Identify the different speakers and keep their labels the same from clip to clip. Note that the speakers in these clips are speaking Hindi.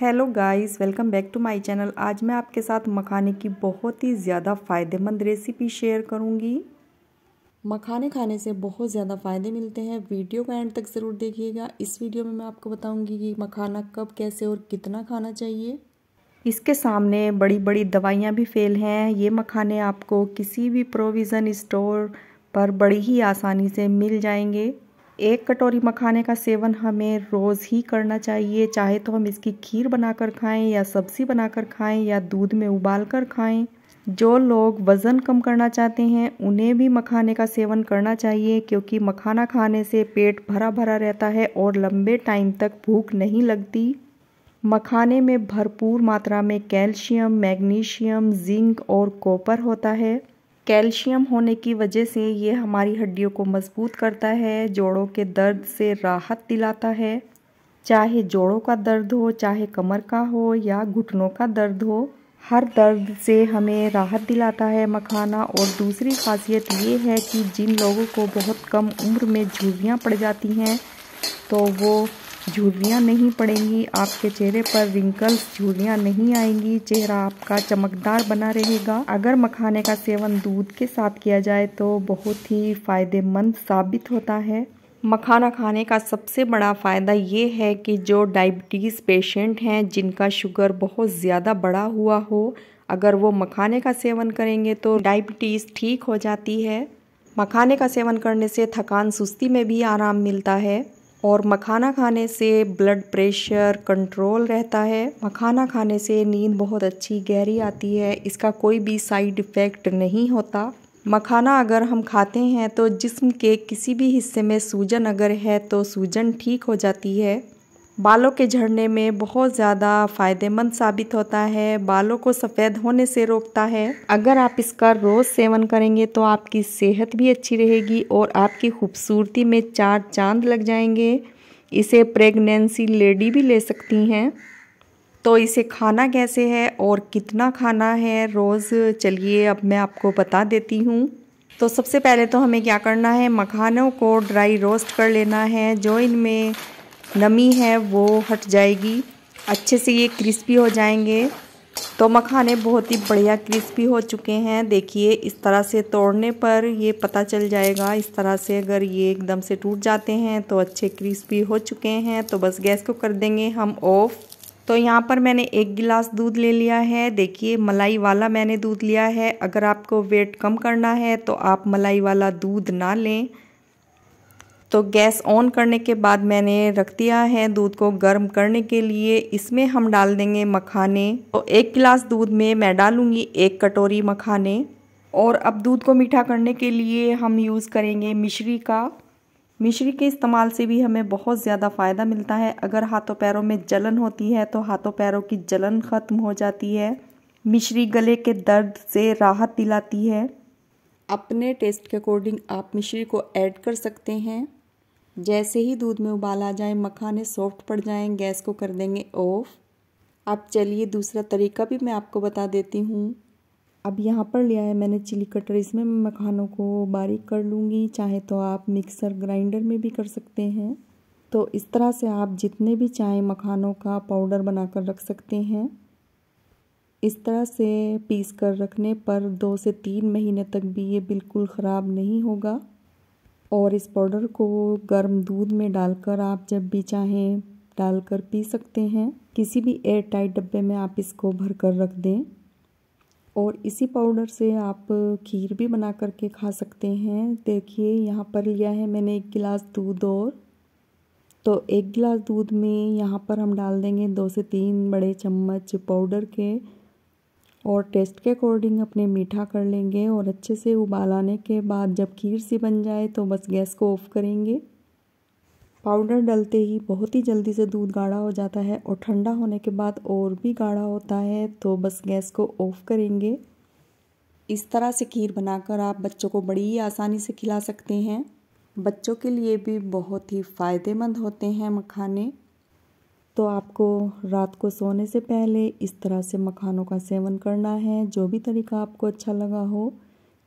Speaker 1: hello guys welcome back to my channel आज मैं आपके साथ मखाने की बहुत ही ज़्यादा फ़ायदेमंद रेसिपी शेयर करूंगी मखाने खाने से बहुत ज़्यादा फ़ायदे मिलते हैं वीडियो को एंड तक ज़रूर देखिएगा इस वीडियो में मैं आपको बताऊंगी कि मखाना कब कैसे और कितना खाना चाहिए इसके सामने बड़ी बड़ी दवाइयाँ भी फेल हैं ये मखाने आपको किसी भी प्रोविज़न स्टोर पर बड़ी ही आसानी से मिल जाएंगे एक कटोरी मखाने का सेवन हमें रोज़ ही करना चाहिए चाहे तो हम इसकी खीर बनाकर खाएं या सब्ज़ी बनाकर खाएं या दूध में उबाल कर खाएं जो लोग वज़न कम करना चाहते हैं उन्हें भी मखाने का सेवन करना चाहिए क्योंकि मखाना खाने से पेट भरा भरा रहता है और लंबे टाइम तक भूख नहीं लगती मखाने में भरपूर मात्रा में कैल्शियम मैग्नीशियम जिंक और कॉपर होता है कैल्शियम होने की वजह से ये हमारी हड्डियों को मजबूत करता है जोड़ों के दर्द से राहत दिलाता है चाहे जोड़ों का दर्द हो चाहे कमर का हो या घुटनों का दर्द हो हर दर्द से हमें राहत दिलाता है मखाना और दूसरी खासियत ये है कि जिन लोगों को बहुत कम उम्र में झुर्रियाँ पड़ जाती हैं तो वो झुर्रियाँ नहीं पड़ेंगी आपके चेहरे पर रिंकल्स झुर्रियाँ नहीं आएंगी चेहरा आपका चमकदार बना रहेगा अगर मखाने का सेवन दूध के साथ किया जाए तो बहुत ही फायदेमंद साबित होता है मखाना खाने का सबसे बड़ा फ़ायदा ये है कि जो डायबिटीज़ पेशेंट हैं जिनका शुगर बहुत ज़्यादा बढ़ा हुआ हो अगर वो मखाने का सेवन करेंगे तो डायबिटीज़ ठीक हो जाती है मखाने का सेवन करने से थकान सुस्ती में भी आराम मिलता है और मखाना खाने से ब्लड प्रेशर कंट्रोल रहता है मखाना खाने से नींद बहुत अच्छी गहरी आती है इसका कोई भी साइड इफ़ेक्ट नहीं होता मखाना अगर हम खाते हैं तो जिस्म के किसी भी हिस्से में सूजन अगर है तो सूजन ठीक हो जाती है बालों के झड़ने में बहुत ज़्यादा फायदेमंद साबित होता है बालों को सफ़ेद होने से रोकता है अगर आप इसका रोज़ सेवन करेंगे तो आपकी सेहत भी अच्छी रहेगी और आपकी खूबसूरती में चार चांद लग जाएंगे इसे प्रेगनेंसी लेडी भी ले सकती हैं तो इसे खाना कैसे है और कितना खाना है रोज़ चलिए अब मैं आपको बता देती हूँ तो सबसे पहले तो हमें क्या करना है मखानों को ड्राई रोस्ट कर लेना है जो इनमें नमी है वो हट जाएगी अच्छे से ये क्रिस्पी हो जाएंगे तो मखाने बहुत ही बढ़िया क्रिस्पी हो चुके हैं देखिए इस तरह से तोड़ने पर ये पता चल जाएगा इस तरह से अगर ये एकदम से टूट जाते हैं तो अच्छे क्रिस्पी हो चुके हैं तो बस गैस को कर देंगे हम ऑफ़ तो यहाँ पर मैंने एक गिलास दूध ले लिया है देखिए मलाई वाला मैंने दूध लिया है अगर आपको वेट कम करना है तो आप मलाई वाला दूध ना लें तो गैस ऑन करने के बाद मैंने रख दिया है दूध को गर्म करने के लिए इसमें हम डाल देंगे मखाने तो एक गिलास दूध में मैं डालूँगी एक कटोरी मखाने और अब दूध को मीठा करने के लिए हम यूज़ करेंगे मिश्री का मिश्री के इस्तेमाल से भी हमें बहुत ज़्यादा फ़ायदा मिलता है अगर हाथों पैरों में जलन होती है तो हाथों पैरों की जलन ख़त्म हो जाती है मिश्री गले के दर्द से राहत दिलाती है अपने टेस्ट के अकॉर्डिंग आप मिश्री को ऐड कर सकते हैं जैसे ही दूध में उबाल आ जाए मखाने सॉफ्ट पड़ जाएं गैस को कर देंगे ऑफ अब चलिए दूसरा तरीका भी मैं आपको बता देती हूँ अब यहाँ पर लिया है मैंने चिली कटर इसमें मैं मखानों को बारीक कर लूँगी चाहे तो आप मिक्सर ग्राइंडर में भी कर सकते हैं तो इस तरह से आप जितने भी चाहें मखानों का पाउडर बनाकर रख सकते हैं इस तरह से पीस कर रखने पर दो से तीन महीने तक भी ये बिल्कुल ख़राब नहीं होगा और इस पाउडर को गर्म दूध में डालकर आप जब भी चाहें डालकर पी सकते हैं किसी भी एयर टाइट डब्बे में आप इसको भर कर रख दें और इसी पाउडर से आप खीर भी बना करके खा सकते हैं देखिए यहाँ पर लिया है मैंने एक गिलास दूध और तो एक गिलास दूध में यहाँ पर हम डाल देंगे दो से तीन बड़े चम्मच पाउडर के और टेस्ट के अकॉर्डिंग अपने मीठा कर लेंगे और अच्छे से उबाल आने के बाद जब खीर सी बन जाए तो बस गैस को ऑफ करेंगे पाउडर डलते ही बहुत ही जल्दी से दूध गाढ़ा हो जाता है और ठंडा होने के बाद और भी गाढ़ा होता है तो बस गैस को ऑफ करेंगे इस तरह से खीर बनाकर आप बच्चों को बड़ी ही आसानी से खिला सकते हैं बच्चों के लिए भी बहुत ही फ़ायदेमंद होते हैं मखाने तो आपको रात को सोने से पहले इस तरह से मखानों का सेवन करना है जो भी तरीका आपको अच्छा लगा हो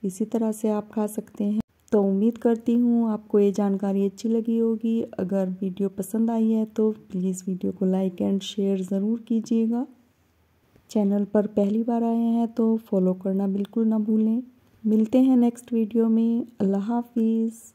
Speaker 1: इसी तरह से आप खा सकते हैं तो उम्मीद करती हूँ आपको ये जानकारी अच्छी लगी होगी अगर वीडियो पसंद आई है तो प्लीज़ वीडियो को लाइक एंड शेयर ज़रूर कीजिएगा चैनल पर पहली बार आए हैं तो फॉलो करना बिल्कुल ना भूलें मिलते हैं नेक्स्ट वीडियो में अल्लाह हाफिज़